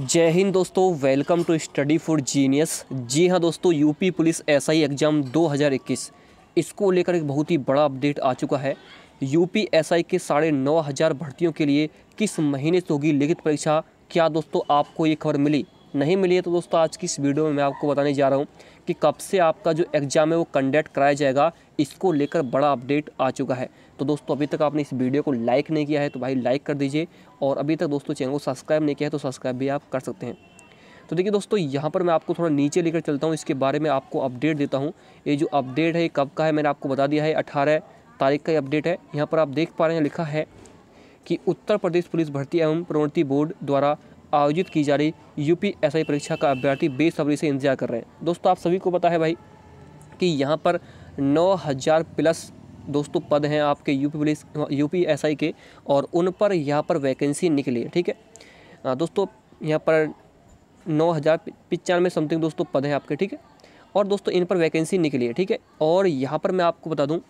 जय हिंद दोस्तों welcome to study for genius जी हाँ दोस्तों यूपी पुलिस एसआई एग्ज़ाम 2021 इसको लेकर एक बहुत ही बड़ा अपडेट आ चुका है यूपी एसआई के साढ़े नौ हज़ार भर्तियों के लिए किस महीने से होगी लिखित परीक्षा क्या दोस्तों आपको ये खबर मिली नहीं मिली है तो दोस्तों आज की इस वीडियो में मैं आपको बताने जा रहा हूँ कि कब से आपका जो एग्ज़ाम है वो कंडक्ट कराया जाएगा इसको लेकर बड़ा अपडेट आ चुका है तो दोस्तों अभी तक आपने इस वीडियो को लाइक नहीं किया है तो भाई लाइक कर दीजिए और अभी तक दोस्तों चैनल को सब्सक्राइब नहीं किया है तो सब्सक्राइब भी आप कर सकते हैं तो देखिए दोस्तों यहाँ पर मैं आपको थोड़ा नीचे लेकर चलता हूँ इसके बारे में आपको अपडेट देता हूँ ये जो अपडेट है कब का है मैंने आपको बता दिया है अठारह तारीख का ये अपडेट है यहाँ पर आप देख पा रहे हैं लिखा है कि उत्तर प्रदेश पुलिस भर्ती एवं प्रोन्नति बोर्ड द्वारा आयोजित की जा रही यूपीएसआई परीक्षा का अभ्यर्थी बेसब्री से इंतजार कर रहे हैं दोस्तों आप सभी को पता है भाई कि यहाँ पर 9000 प्लस दोस्तों पद हैं आपके यूपी पुलिस यूपी एसआई के और उन पर यहाँ पर वैकेंसी निकली है ठीक है हाँ, दोस्तों यहाँ पर नौ हज़ार पचानवे समथिंग दोस्तों पद हैं आपके ठीक है और दोस्तों इन पर वैकेंसी निकली है ठीक है और यहाँ पर मैं आपको बता दूँ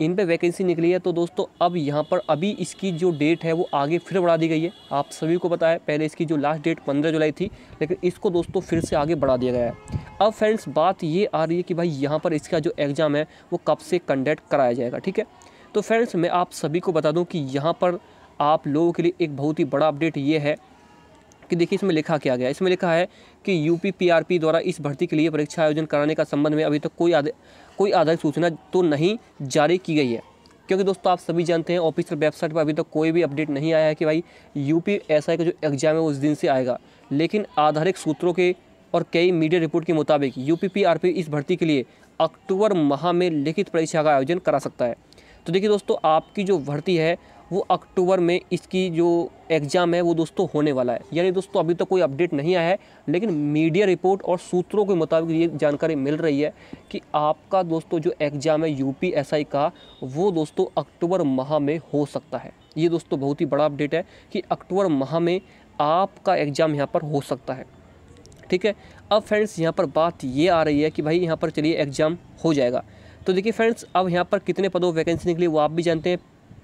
इन पर वैकेंसी निकली है तो दोस्तों अब यहाँ पर अभी इसकी जो डेट है वो आगे फिर बढ़ा दी गई है आप सभी को पता है पहले इसकी जो लास्ट डेट पंद्रह जुलाई थी लेकिन इसको दोस्तों फिर से आगे बढ़ा दिया गया है अब फ्रेंड्स बात ये आ रही है कि भाई यहाँ पर इसका जो एग्ज़ाम है वो कब से कंडक्ट कराया जाएगा ठीक है तो फ्रेंड्स मैं आप सभी को बता दूँ कि यहाँ पर आप लोगों के लिए एक बहुत ही बड़ा अपडेट ये है कि देखिए इसमें लिखा क्या गया इसमें लिखा है कि यूपी पीआरपी द्वारा इस भर्ती के लिए परीक्षा आयोजन कराने का संबंध में अभी तक तो कोई आधे कोई आधारित सूचना तो नहीं जारी की गई है क्योंकि दोस्तों आप सभी जानते हैं ऑफिशियल वेबसाइट पर अभी तक तो कोई भी अपडेट नहीं आया है कि भाई यूपी एस का जो एग्ज़ाम है वो उस दिन से आएगा लेकिन आधारित सूत्रों के और कई मीडिया रिपोर्ट के मुताबिक पी इस भर्ती के लिए अक्टूबर माह में लिखित परीक्षा का आयोजन करा सकता है तो देखिए दोस्तों आपकी जो भर्ती है वो अक्टूबर में इसकी जो एग्ज़ाम है वो दोस्तों होने वाला है यानी दोस्तों अभी तक तो कोई अपडेट नहीं आया है लेकिन मीडिया रिपोर्ट और सूत्रों के मुताबिक ये जानकारी मिल रही है कि आपका दोस्तों जो एग्ज़ाम है यूपीएसआई का वो दोस्तों अक्टूबर माह में हो सकता है ये दोस्तों बहुत ही बड़ा अपडेट है कि अक्टूबर माह में आपका एग्ज़ाम यहाँ पर हो सकता है ठीक है अब फ्रेंड्स यहाँ पर बात ये आ रही है कि भाई यहाँ पर चलिए एग्ज़ाम हो जाएगा तो देखिए फ्रेंड्स अब यहाँ पर कितने पदों वैकेंसी निकली वो आप भी जानते हैं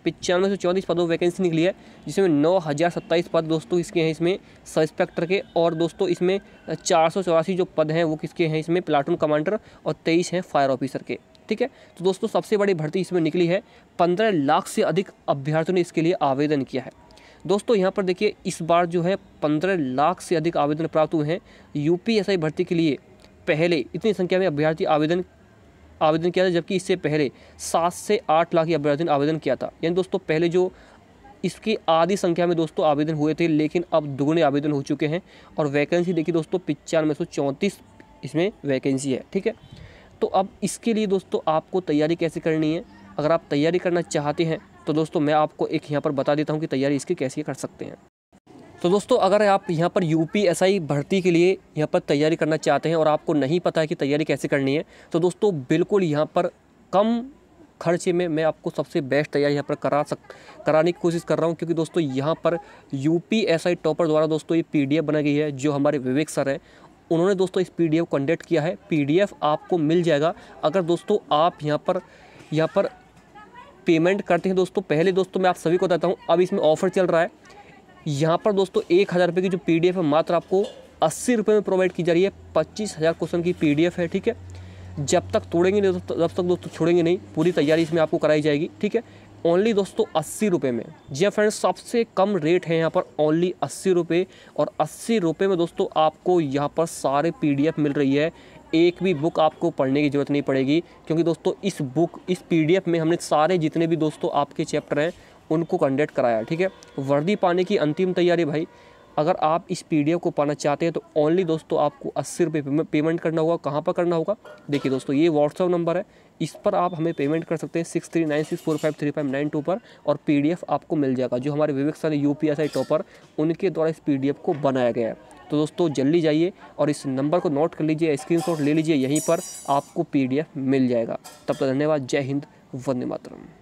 पचानवे सौ चौंतीस पदों वैकेंसी निकली है जिसमें नौ हज़ार सत्ताईस पद दोस्तों इसके हैं इसमें सब इंस्पेक्टर के और दोस्तों इसमें चार सौ चौरासी जो पद हैं वो किसके हैं इसमें प्लाटून कमांडर और तेईस हैं फायर ऑफिसर के ठीक है तो दोस्तों सबसे बड़ी भर्ती इसमें निकली है पंद्रह लाख से अधिक अभ्यर्थियों ने इसके लिए आवेदन किया है दोस्तों यहाँ पर देखिए इस बार जो है पंद्रह लाख से अधिक आवेदन प्राप्त हुए हैं यू भर्ती के लिए पहले इतनी संख्या में अभ्यर्थी आवेदन आवेदन किया था जबकि इससे पहले सात से आठ लाख अभ्यर्थी ने आवेदन किया था यानी दोस्तों पहले जो इसकी आधी संख्या में दोस्तों आवेदन हुए थे लेकिन अब दुगुने आवेदन हो चुके हैं और वैकेंसी देखिए दोस्तों पिचानवे सौ चौंतीस इसमें वैकेंसी है ठीक है तो अब इसके लिए दोस्तों आपको तैयारी कैसे करनी है अगर आप तैयारी करना चाहते हैं तो दोस्तों मैं आपको एक यहाँ पर बता देता हूँ कि तैयारी इसकी कैसे कर सकते हैं तो दोस्तों अगर आप यहाँ पर यू भर्ती के लिए यहाँ पर तैयारी करना चाहते हैं और आपको नहीं पता है कि तैयारी कैसे करनी है तो दोस्तों बिल्कुल यहाँ पर कम खर्चे में मैं आपको सबसे बेस्ट तैयारी यहाँ पर करा सक कराने की कोशिश कर रहा हूँ क्योंकि दोस्तों यहाँ पर U P S I topper द्वारा दोस्तों ये एफ़ बनाई गई है जो हमारे विवेक सर हैं उन्होंने दोस्तों इस एफ को कंडक्ट किया है एफ आपको मिल जाएगा अगर दोस्तों आप यहाँ पर यहाँ पर पेमेंट करते हैं दोस्तों पहले दोस्तों मैं आप सभी को बताता हूँ अब इसमें ऑफर चल रहा है यहाँ पर दोस्तों एक हज़ार रुपये की जो पी है मात्र आपको अस्सी रुपये में प्रोवाइड की जा रही है पच्चीस हज़ार क्वेश्चन की पी है ठीक है जब तक तोड़ेंगे नहीं तब तक दोस्तों छोड़ेंगे नहीं पूरी तैयारी इसमें आपको कराई जाएगी ठीक है ओनली दोस्तों अस्सी रुपये में जी फ्रेंड्स हाँ सबसे कम रेट है यहाँ पर ओनली अस्सी रुपये और अस्सी रुपये में दोस्तों आपको यहाँ पर सारे पी मिल रही है एक भी बुक आपको पढ़ने की ज़रूरत नहीं पड़ेगी क्योंकि दोस्तों इस बुक इस पीडीएफ में हमने सारे जितने भी दोस्तों आपके चैप्टर हैं उनको कंडक्ट कराया ठीक है वर्दी पाने की अंतिम तैयारी भाई अगर आप इस पीडीएफ को पाना चाहते हैं तो ओनली दोस्तों आपको अस्सी रुपये पेमेंट करना होगा कहाँ पर करना होगा देखिए दोस्तों ये व्हाट्सअप नंबर है इस पर आप हमें पेमेंट कर सकते हैं six three nine six four five three five nine two पर और पीडीएफ आपको मिल जाएगा जो हमारे Vivek sir U P topper उनके द्वारा इस पीडीएफ को बनाया गया है तो दोस्तों जल्दी जाइए और इस नंबर को नोट कर लीजिए स्क्रीन ले लीजिए यहीं पर आपको पी मिल जाएगा तब तक धन्यवाद जय हिंद वंदे मातरम